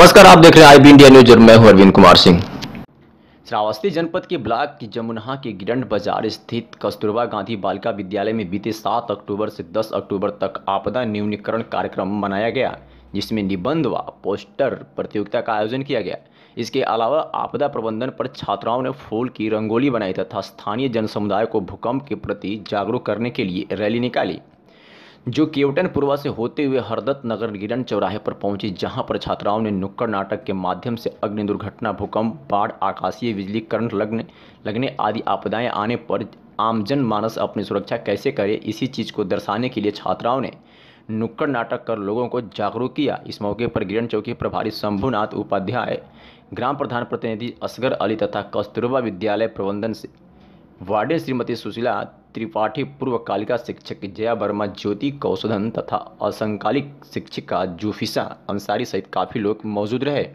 नमस्कार आप देख रहे हैं आईबी इंडिया न्यूज और मैं हूं अरविंद कुमार सिंह श्रावस्ती जनपद के ब्लॉक की जमुना के गिरंड बाजार स्थित कस्तूरबा गांधी बालिका विद्यालय में बीते 7 अक्टूबर से 10 अक्टूबर तक आपदा न्यूनीकरण कार्यक्रम मनाया गया जिसमें निबंध व पोस्टर प्रतियोगिता का आयोजन किया गया इसके अलावा आपदा प्रबंधन पर छात्राओं ने फूल की रंगोली बनाई तथा स्थानीय जनसमुदाय को भूकंप के प्रति जागरूक करने के लिए रैली निकाली जो केवटन पूर्वा से होते हुए हरदत्त नगर गिरन चौराहे पर पहुंची जहां पर छात्राओं ने नुक्कड़ नाटक के माध्यम से अग्नि दुर्घटना भूकंप बाढ़ आकाशीय बिजली करंट लगने लगने आदि आपदाएं आने पर आमजन मानस अपनी सुरक्षा कैसे करे इसी चीज़ को दर्शाने के लिए छात्राओं ने नुक्कड़ नाटक कर लोगों को जागरूक किया इस मौके पर गिरन चौकी प्रभारी शंभुनाथ उपाध्याय ग्राम प्रधान प्रतिनिधि असगर अली तथा कस्तूरबा विद्यालय प्रबंधन से वार्डन श्रीमती सुशीला त्रिपाठी पूर्व कालिका शिक्षक जया वर्मा ज्योति कौशधन तथा असंकालिक शिक्षिका जूफिसा अंसारी सहित काफ़ी लोग मौजूद रहे